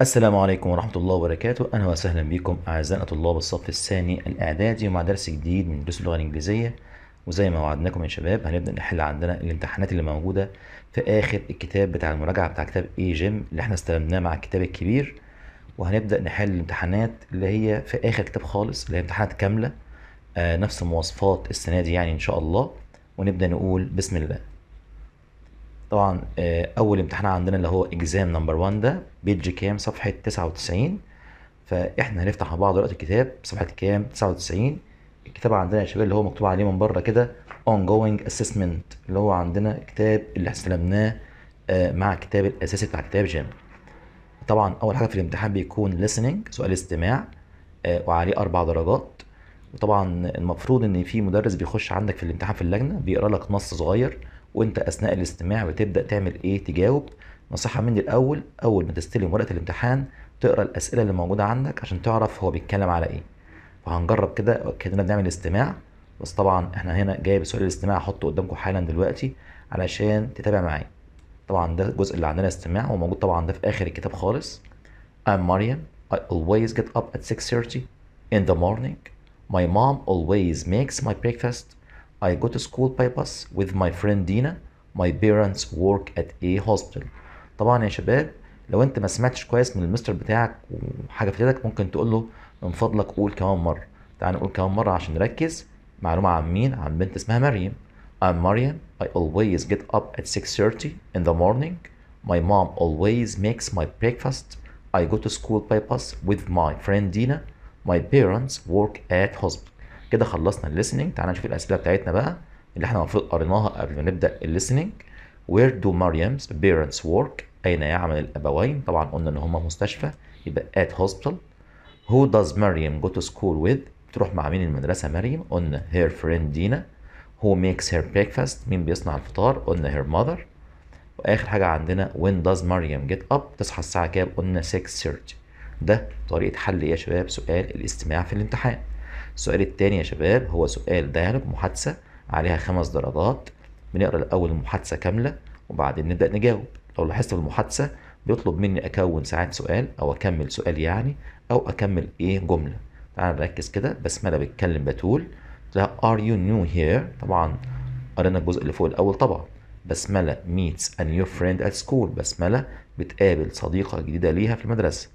السلام عليكم ورحمة الله وبركاته أهلا وسهلا بكم أعزائنا طلاب الصف الثاني الإعدادي ومع درس جديد من دروس اللغة الإنجليزية وزي ما وعدناكم يا شباب هنبدأ نحل عندنا الامتحانات اللي موجودة في آخر الكتاب بتاع المراجعة بتاع كتاب إي جيم اللي احنا استلمناه مع الكتاب الكبير وهنبدأ نحل الامتحانات اللي هي في آخر كتاب خالص اللي هي امتحانات كاملة آه نفس مواصفات السنة دي يعني إن شاء الله ونبدأ نقول بسم الله طبعا آه، اول امتحان عندنا اللي هو اكزام نمبر 1 ده بيج كام صفحه 99 فاحنا هنفتح مع بعض دلوقتي الكتاب صفحه كام 99 الكتاب عندنا يا شباب اللي هو مكتوب عليه من بره كده ongoing assessment اللي هو عندنا الكتاب اللي استلمناه آه، مع الكتاب الاساسي بتاع كتاب جيم طبعا اول حاجه في الامتحان بيكون listening سؤال استماع آه، وعليه اربع درجات وطبعا المفروض ان في مدرس بيخش عندك في الامتحان في اللجنه بيقرا لك نص صغير وانت اثناء الاستماع بتبدا تعمل ايه تجاوب نصيحه مني الاول اول ما تستلم ورقه الامتحان تقرا الاسئله اللي موجوده عندك عشان تعرف هو بيتكلم على ايه فهنجرب كده كاننا بنعمل استماع بس طبعا احنا هنا جايب سؤال الاستماع هحطه قدامكم حالا دلوقتي علشان تتابع معايا طبعا ده الجزء اللي عندنا استماع وموجود طبعا ده في اخر الكتاب خالص I'm Mariam I always get up at 6:30 in the morning My mom always makes my breakfast I got school by bus with my friend Dina. My parents work at a hospital. طبعا يا شباب لو انت ما سمعتش كويس من المستر بتاعك وحاجه فاتتك ممكن تقول له من فضلك قول كمان مره تعال نقول كمان مره عشان نركز معلومه عن مين عن بنت اسمها مريم I'm Mariam. I always get up at 6:30 in the morning. My mom always makes my breakfast. I go to school by bus with my friend Dina. My parents work at hospital. كده خلصنا الليسننج تعالى نشوف الاسئله بتاعتنا بقى اللي احنا المفروض قريناها قبل ما نبدا الليسننج وير دو مريمز parents work اين يعمل الابوين طبعا قلنا ان هما مستشفى يبقى at hospital who does مريم go to school with بتروح مع مين المدرسه مريم قلنا her friend دينا who makes her breakfast مين بيصنع الفطار قلنا her mother واخر حاجه عندنا when does مريم get up تصحى الساعه كام قلنا 6:30 ده طريقه حل ايه يا شباب سؤال الاستماع في الامتحان السؤال التاني يا شباب هو سؤال دايلوج محادثة عليها خمس درجات بنقرا الأول المحادثة كاملة وبعدين نبدأ نجاوب لو لاحظت في المحادثة بيطلب مني أكون ساعات سؤال أو أكمل سؤال يعني أو أكمل إيه جملة تعال نركز كده بسملة بتكلم بتقول لها are you new here طبعا قرينا الجزء اللي فوق الأول طبعا بسملة meets a new friend at school بسملة بتقابل صديقة جديدة ليها في المدرسة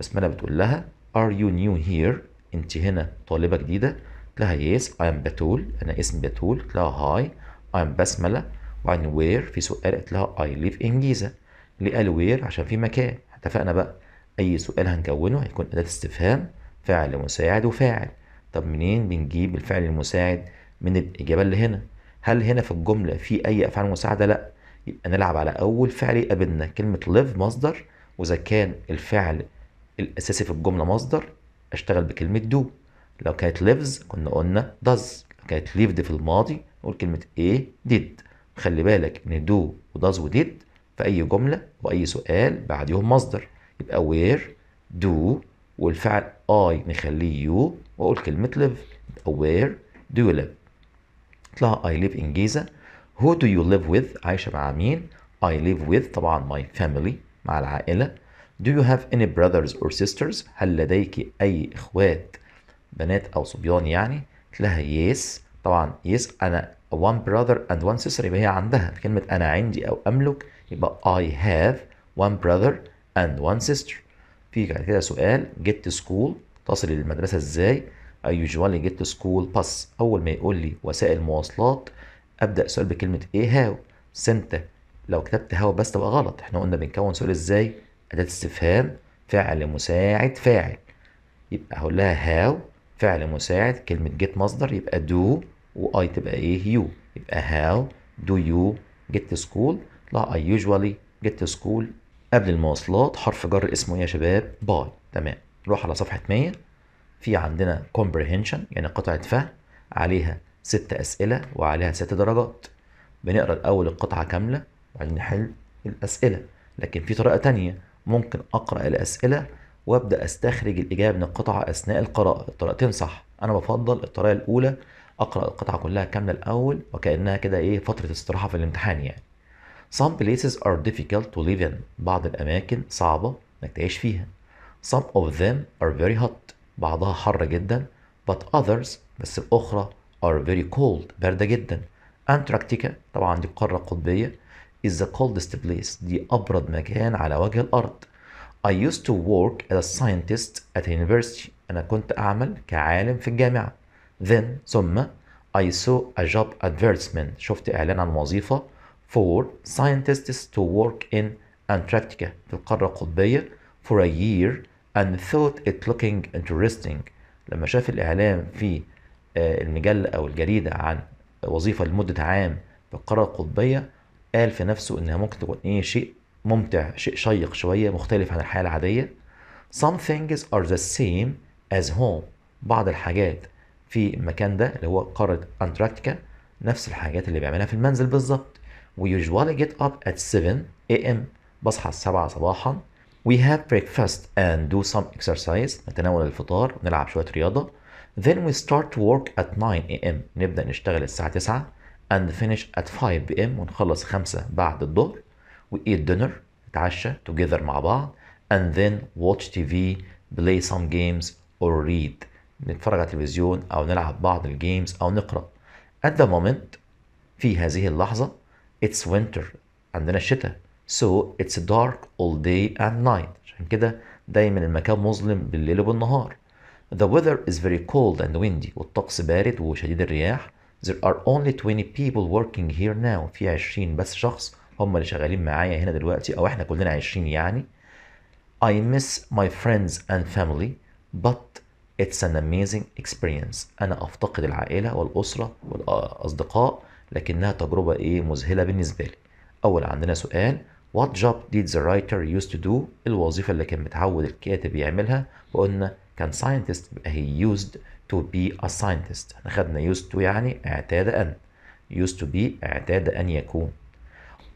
بسملة بتقول لها are you new here انت هنا طالبه جديده قلت لها يس اي ام بتول انا اسمي بتول قلت لها هاي اي ام بسمله وبعدين وير في سؤال قلت لها اي ليف ان جيزه ليه قال وير عشان في مكان اتفقنا بقى اي سؤال هنكونه هيكون اداه استفهام فعل مساعد وفاعل طب منين بنجيب الفعل المساعد من الاجابه اللي هنا هل هنا في الجمله في اي افعال مساعده لا يبقى نلعب على اول فعل يقابلنا كلمه ليف مصدر واذا كان الفعل الاساسي في الجمله مصدر اشتغل بكلمة دو لو كانت lives كنا قلنا does لو كانت lived في الماضي نقول كلمة ايه did خلي بالك ان دو وداز وديد في اي جمله واي سؤال بعديهم مصدر يبقى وير دو والفعل اي نخليه يو واقول كلمه ليف وير دو يو ليف اطلع اي ليف انجيزه هو دو يو ليف ويز عايشه مع مين اي ليف ويز طبعا ماي فاميلي مع العائله Do you have any brothers or sisters هل لديك أي إخوات بنات أو صبيان يعني قلت لها yes طبعا yes أنا one brother and one sister يبقى هي عندها كلمة أنا عندي أو أملك يبقى I have one brother and one sister في بعد كده سؤال get to school تصل للمدرسة ازاي I usually get to school bus أول ما يقول لي وسائل مواصلات أبدأ سؤال بكلمة إيه هاو سنتة لو كتبت هاو بس تبقى غلط احنا قلنا بنكون سؤال ازاي أداة استفهام فعل مساعد فاعل يبقى هقول لها هاو فعل مساعد كلمة جيت مصدر يبقى دو وأي تبقى إيه يو يبقى هاو دو يو جيت سكول لا أي يوجوالي جيت سكول قبل المواصلات حرف جر اسمه إيه يا شباب باي تمام نروح على صفحة 100 في عندنا comprehension يعني قطعة فهم عليها ست أسئلة وعليها ست درجات بنقرأ الأول القطعة كاملة وبعدين نحل الأسئلة لكن في طريقة تانية ممكن أقرأ الأسئلة وأبدأ أستخرج الإجابة من القطعة أثناء القراءة الطريقتين صح أنا بفضل الطريقة الأولى أقرأ القطعة كلها كاملة الأول وكأنها كده إيه فترة استراحة في الامتحان يعني Some places are difficult to live in بعض الأماكن صعبة إنك تعيش فيها Some of them are very hot بعضها حر جدا but others بس الأخرى are very cold باردة جدا Antarctica طبعا دي قارة قطبية is the coldest place دي أبرد مكان على وجه الأرض I used to work as a scientist at a university أنا كنت أعمل كعالم في الجامعة then ثم I saw a job advertisement شفت إعلان عن وظيفة for scientists to work in Antarctica في القارة القطبية for a year and thought it looking interesting لما شاف الإعلان في المجلة أو الجريدة عن وظيفة لمدة عام في القارة القطبية قال في نفسه انها ممكن تكون ايه شيء ممتع شيء شيق شويه مختلف عن الحياه العاديه some things are the same as home بعض الحاجات في المكان ده اللي هو قارة أنتاركتيكا نفس الحاجات اللي بيعملها في المنزل بالظبط we usually get up at 7 a.m. بصحى السبعة صباحا we have breakfast and do some exercise نتناول الفطار ونلعب شوية رياضة then we start work at 9 a.m. نبدأ نشتغل الساعة 9 and finish at 5 p.m. ونخلص 5 بعد الظهر we eat dinner نتعشى together مع بعض and then watch TV play some games or read نتفرج على التلفزيون أو نلعب بعض الجيمز أو نقرأ at the moment في هذه اللحظة it's winter عندنا الشتاء so it's dark all day and night عشان كده دايما المكان مظلم بالليل وبالنهار the weather is very cold and windy والطقس بارد وشديد الرياح there are only 20 people working here now في 20 بس شخص هم اللي شغالين معايا هنا دلوقتي او احنا كلنا 20 يعني I miss my friends and family but it's an amazing experience أنا أفتقد العائلة والأسرة والأصدقاء لكنها تجربة إيه مذهلة بالنسبة لي أول عندنا سؤال What job did the writer used to do الوظيفة اللي كان متعود الكاتب يعملها وقلنا كان scientist he used to be a scientist خدنا used to يعني اعتاد أن used to be اعتاد أن يكون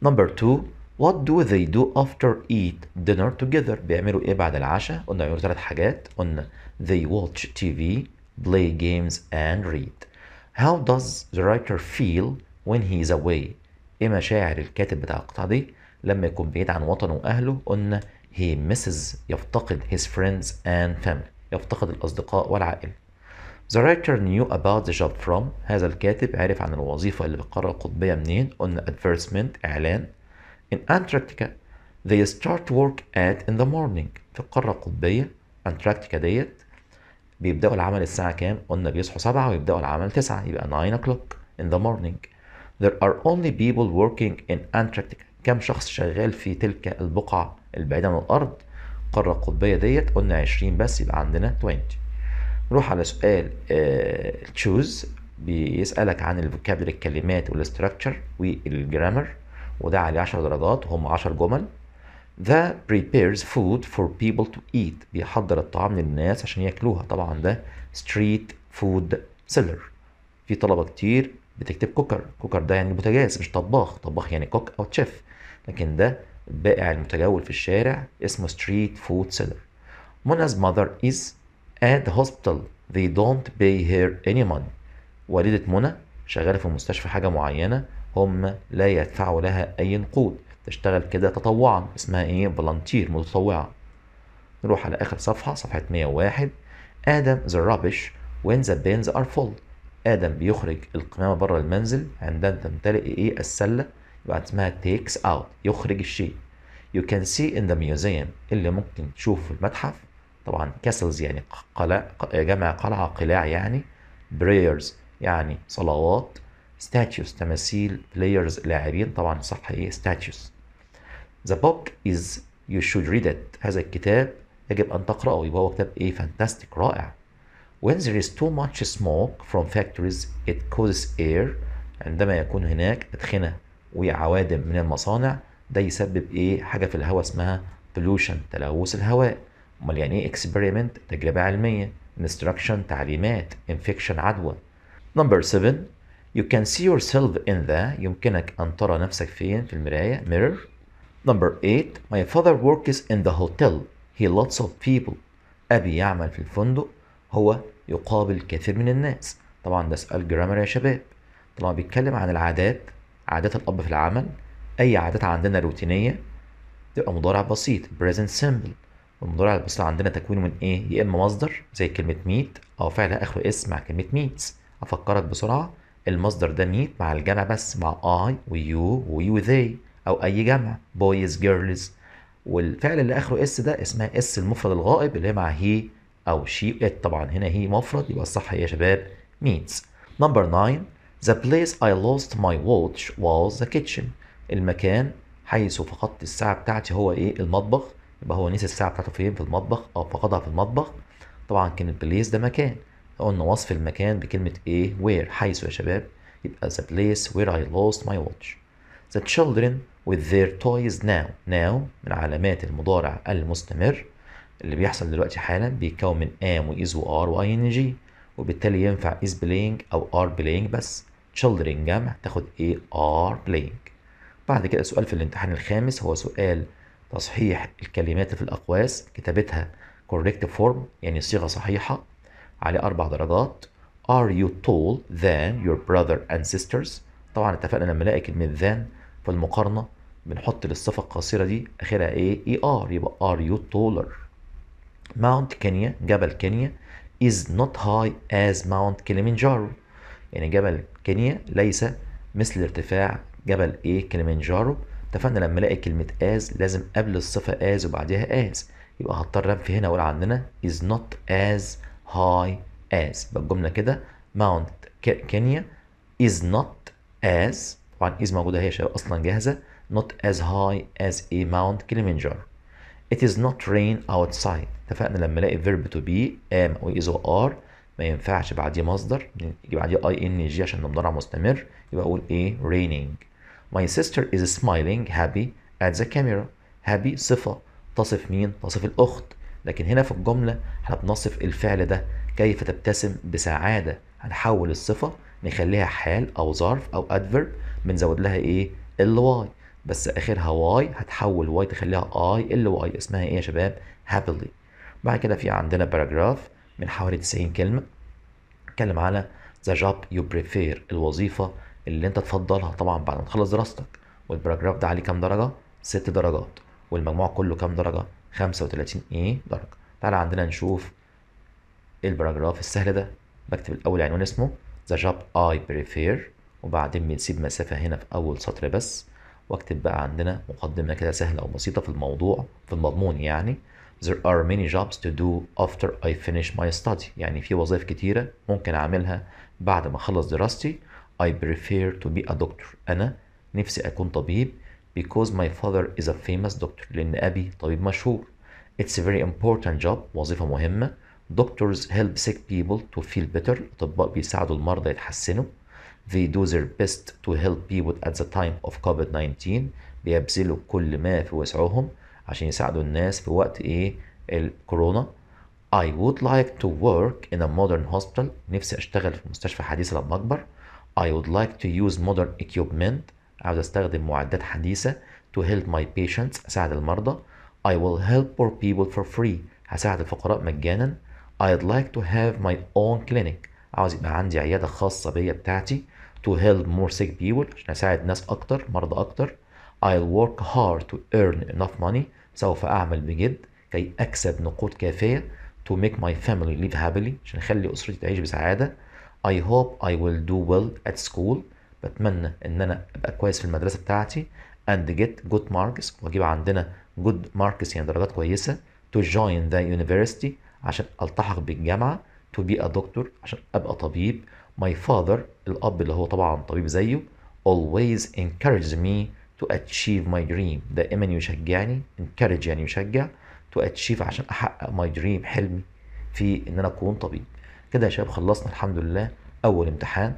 number two What do they do after eat dinner together? بيعملوا ايه بعد العشاء؟ قلنا بيعملوا ثلاث حاجات قلنا they watch TV, play games and read. How does the writer feel when he is away? ايه مشاعر الكاتب بتاع القطعة دي لما يكون بعيد عن وطنه وأهله؟ قلنا he misses يفتقد his friends and family. يفتقد الأصدقاء والعائلة. The writer knew about the job from هذا الكاتب عرف عن الوظيفة اللي بتقرر القطبية منين؟ قلنا advertisement إعلان. In Antarctica they start work at in the morning في القارة القطبية Antarctica ديت بيبدأوا العمل الساعة كام؟ قلنا بيصحوا 7 ويبدأوا العمل 9 يبقى 9 o'clock in the morning. There are only people working in Antarctica. كم شخص شغال في تلك البقعة البعيدة عن الأرض؟ القارة القطبية ديت قلنا 20 بس يبقى عندنا 20 نروح على سؤال تشوز آه، بيسألك عن الفوكابلري الكلمات والاستراكشر والجرامر وده عليه 10 درجات هم 10 جمل ذا prepares food for people to eat بيحضر الطعام للناس عشان ياكلوها طبعا ده street food seller في طلبة كتير بتكتب كوكر كوكر ده يعني بوتاجاز مش طباخ طباخ يعني كوك او تشيف لكن ده البائع المتجول في الشارع اسمه ستريت فود سيلر منى's mother is at the hospital they don't pay her any money والدة منى شغالة في مستشفى حاجة معينة هم لا يدفعوا لها أي نقود تشتغل كده تطوعا اسمها ايه فلانتير متطوعة نروح على آخر صفحة صفحة 101 آدم the rubbish when the bins are full آدم بيخرج القمامة بره المنزل عندما تمتلئ ايه السلة بعد اسمها takes out يخرج الشيء you can see in the museum اللي ممكن تشوفه في المتحف طبعا castles يعني قلاع جمع قلعة قلاع يعني prayers يعني صلوات statues تماثيل players لاعبين طبعا صح ايه statues the book is you should read it هذا الكتاب يجب أن تقرأه يبقى هو كتاب إيه fantastic رائع when there is too much smoke from factories it causes air عندما يكون هناك أدخنة وعوادم من المصانع ده يسبب ايه حاجه في الهواء اسمها بلوشن تلوث الهواء امال يعني ايه اكسبيرمنت تجربه علميه instruction تعليمات infection عدوى number 7 you can see yourself in the يمكنك ان ترى نفسك فين في المرايه mirror number 8 my father works in the hotel he lots of people ابي يعمل في الفندق هو يقابل كثير من الناس طبعا ده سؤال جرامر يا شباب طبعا بيتكلم عن العادات عادات الأب في العمل أي عادات عندنا روتينية تبقى مضارع بسيط present simple والمضارع البسيط عندنا تكوينه من إيه؟ يا إما مصدر زي كلمة ميت أو فعل آخره اسم مع كلمة ميتس أفكرك بسرعة المصدر ده ميت مع الجمع بس مع I ويو ويو وذي أو أي جمع boys girls والفعل اللي آخره اس ده اسمها اس المفرد الغائب اللي هي مع هي أو شي إت إيه طبعا هنا هي مفرد يبقى الصح إيه يا شباب ميتس نمبر 9 The place I lost my watch was the kitchen. المكان حيث فقدت الساعة بتاعتي هو إيه؟ المطبخ. يبقى هو نسي الساعة بتاعته فين؟ في المطبخ أو فقدها في المطبخ. طبعا كلمة بليس ده مكان. قلنا وصف المكان بكلمة إيه؟ where حيث يا شباب. يبقى the place where I lost my watch. The children with their toys now. Now من علامات المضارع المستمر. اللي بيحصل دلوقتي حالا بيتكون من am و is و are و ing وبالتالي ينفع is playing أو are playing بس. children جمع تاخد ايه are playing بعد كده سؤال في الامتحان الخامس هو سؤال تصحيح الكلمات في الأقواس كتابتها correct form يعني صيغة صحيحة على أربع درجات are you tall than your brother and sisters طبعا اتفقنا لما نلاقي كلمة than في المقارنة بنحط للصفة القصيرة دي آخرها إيه اي e ار يبقى are you taller ماونت كينيا جبل كينيا is not high as Mount Kilimanjaro ان يعني جبل كينيا ليس مثل ارتفاع جبل ايه كليمنجارو اتفقنا لما الاقي كلمه از لازم قبل الصفه از وبعدها از يبقى هضطر في هنا اقول عندنا is not as high as بالجمله كده ماونت كينيا is not as طبعا is موجوده هي شباب اصلا جاهزه not as high as a mount Kilimanjaro it is not rain outside اتفقنا لما الاقي verb to be am و is و are ما ينفعش بعديه مصدر يجي بعديه اي ان جي عشان المضارع مستمر يبقى اقول ايه raining my sister is smiling happy at the camera happy صفه تصف مين تصف الاخت لكن هنا في الجمله احنا بنصف الفعل ده كيف تبتسم بسعاده هنحول الصفه نخليها حال او ظرف او ادفرب بنزود لها ايه الواي بس اخرها واي هتحول واي تخليها اي ال واي اسمها ايه يا شباب happily بعد كده في عندنا باراجراف من حوالي 90 كلمة اتكلم على ذا جاب يو بريفير الوظيفة اللي انت تفضلها طبعا بعد ما تخلص دراستك والباراجراف ده عليه كام درجة؟ ست درجات والمجموع كله كام درجة؟ 35 ايه درجة تعالى عندنا نشوف الباراجراف السهل ده بكتب الأول عنوان اسمه ذا جاب اي بريفير وبعدين بنسيب مسافة هنا في أول سطر بس واكتب بقى عندنا مقدمة كده سهلة وبسيطة في الموضوع في المضمون يعني there are many jobs to do after I finish my study يعني في وظائف كتيرة ممكن أعملها بعد ما أخلص دراستي I prefer to be a doctor أنا نفسي أكون طبيب because my father is a famous doctor لأن أبي طبيب مشهور It's a very important job وظيفة مهمة Doctors help sick people to feel better الأطباء بيساعدوا المرضى يتحسنوا They do their best to help people at the time of COVID-19 بيبذلوا كل ما في وسعهم عشان يساعدوا الناس في وقت ايه الكورونا I would like to work in a modern hospital نفسي اشتغل في مستشفى حديث لما اكبر I would like to use modern equipment عاوز استخدم معدات حديثة to help my patients اساعد المرضى I will help poor people for free هساعد الفقراء مجانا I'd like to have my own clinic عاوز يبقى عندي عيادة خاصة بيا بتاعتي to help more sick people عشان اساعد ناس اكتر مرضى اكتر I'll work hard to earn enough money سوف أعمل بجد كي أكسب نقود كافية to make my family live happily عشان أخلي أسرتي تعيش بسعادة I hope I will do well at school بتمنى إن أنا أبقى كويس في المدرسة بتاعتي and get good marks وأجيب عندنا good marks يعني درجات كويسة to join the university عشان ألتحق بالجامعة to be a doctor عشان أبقى طبيب my father الأب اللي هو طبعا طبيب زيه always encourages me to achieve my dream دائما يشجعني encourage يعني يشجع to achieve عشان احقق my dream حلمي في ان انا اكون طبيب كده يا شباب خلصنا الحمد لله اول امتحان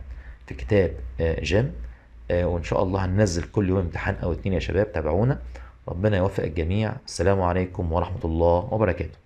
في كتاب آه، جيم آه، وان شاء الله هننزل كل يوم امتحان او اتنين يا شباب تابعونا ربنا يوفق الجميع السلام عليكم ورحمه الله وبركاته